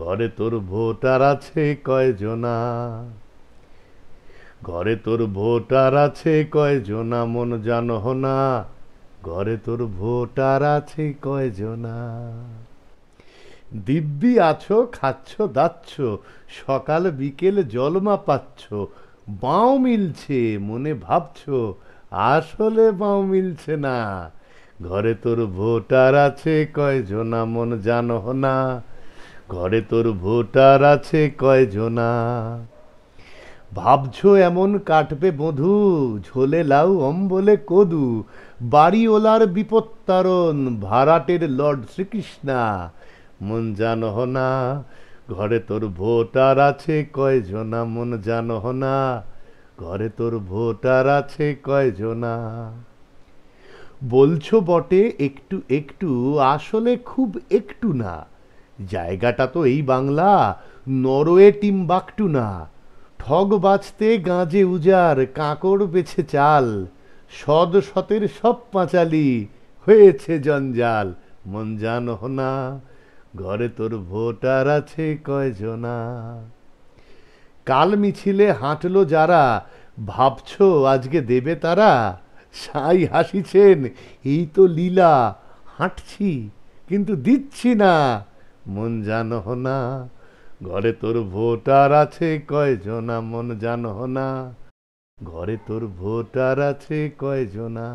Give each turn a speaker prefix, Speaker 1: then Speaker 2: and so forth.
Speaker 1: ঘরে তোর ভোটার আছে কয়জনা ঘরে তোর ভোটার আছে কয়জনা মন জানো না ঘরে তোর ভোটার আছে কয়জনা দিব্যি আছো খাচ্ছ দাচ্ছ সকাল বিকেল জলমা পাচ্ছ বাঁও মিলছে মনে ভাবছ আসলে বাঁও মিলছে না ঘরে তোর ভোটার আছে কয়জনা মন জানো না ঘরে তোর ভোটার আছে কয়জনা ভাবছো এমন কাটবে বধু ঝোলে লাউ অম্বলে কদু বাড়িওলার বিপত্তারণ ভাড়াটের লর্ড শ্রীকৃষ্ণা মন জান না ঘরে তোর ভোটার আছে কয়জনা মন জান না ঘরে তোর ভোটার আছে কয়জনা বলছো বটে একটু একটু আসলে খুব একটু না জায়গাটা তো এই বাংলা নরওয়ে বাকটু না ঠগ বাঁচতে গাঁজে উজার কাঁকড় বেছে চাল সদ সতের সব পাঁচালি হয়েছে জঞ্জাল মন জান না ঘরে তোর ভোটার আছে কয়জনা কাল মিছিলে হাঁটলো যারা ভাবছ আজকে দেবে তারা সাই হাসিছেন এই তো লীলা হাঁটছি কিন্তু দিচ্ছি না মন জানো না ঘরে তোর ভোটার আছে কয়জনা মন জানো না ঘরে তোর ভোটার আছে কয়জনা